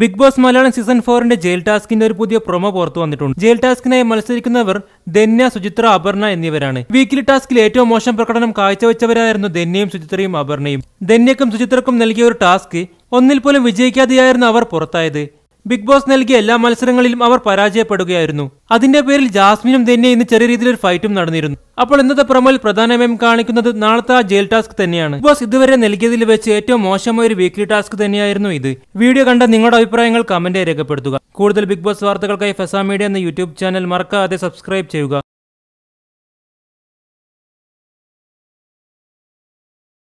big Boss Malayalam season ഫോറിന്റെ jail ടാസ്കിന്റെ ഒരു പുതിയ പ്രൊമോ പുറത്തു വന്നിട്ടുണ്ട് ജയിൽ ടാസ്കിനായി മത്സരിക്കുന്നവർ ധന്യ സുചിത്ര അപർണ എന്നിവരാണ് വീക്കിലി ടാസ്കിൽ ഏറ്റവും മോശം പ്രകടനം കാഴ്ചവെച്ചവരായിരുന്നു ധന്യയും സുചിത്രയും അപർണയും ധന്യക്കും സുചിത്രക്കും നൽകിയ ഒരു ടാസ്ക് ഒന്നിൽ പോലും വിജയിക്കാതെയായിരുന്നു അവർ പുറത്തായത് ബിഗ് ബോസ് നൽകിയ എല്ലാ മത്സരങ്ങളിലും അവർ പരാജയപ്പെടുകയായിരുന്നു അതിന്റെ പേരിൽ ജാസ്മിനും തന്നെ ഇന്ന് ചെറിയ രീതിയിൽ ഒരു ഫൈറ്റും നടന്നിരുന്നു അപ്പോൾ ഇന്നത്തെ പ്രമോയിൽ പ്രധാനമായും കാണിക്കുന്നത് നാളത്തെ ആ ജയിൽ ടാസ്ക് തന്നെയാണ് ബിഗ് ബോസ് ഇതുവരെ നൽകിയതിൽ വെച്ച് ഏറ്റവും മോശമായ ഒരു വീക്ക്ലി ടാസ്ക് തന്നെയായിരുന്നു ഇത് വീഡിയോ കണ്ട നിങ്ങളുടെ അഭിപ്രായങ്ങൾ കമന്റ് രേഖപ്പെടുത്തുക കൂടുതൽ ബിഗ് ബോസ് വാർത്തകൾക്കായി ഫെസാ മീഡിയ എന്ന യൂട്യൂബ് ചാനൽ മറക്കാതെ സബ്സ്ക്രൈബ് ചെയ്യുക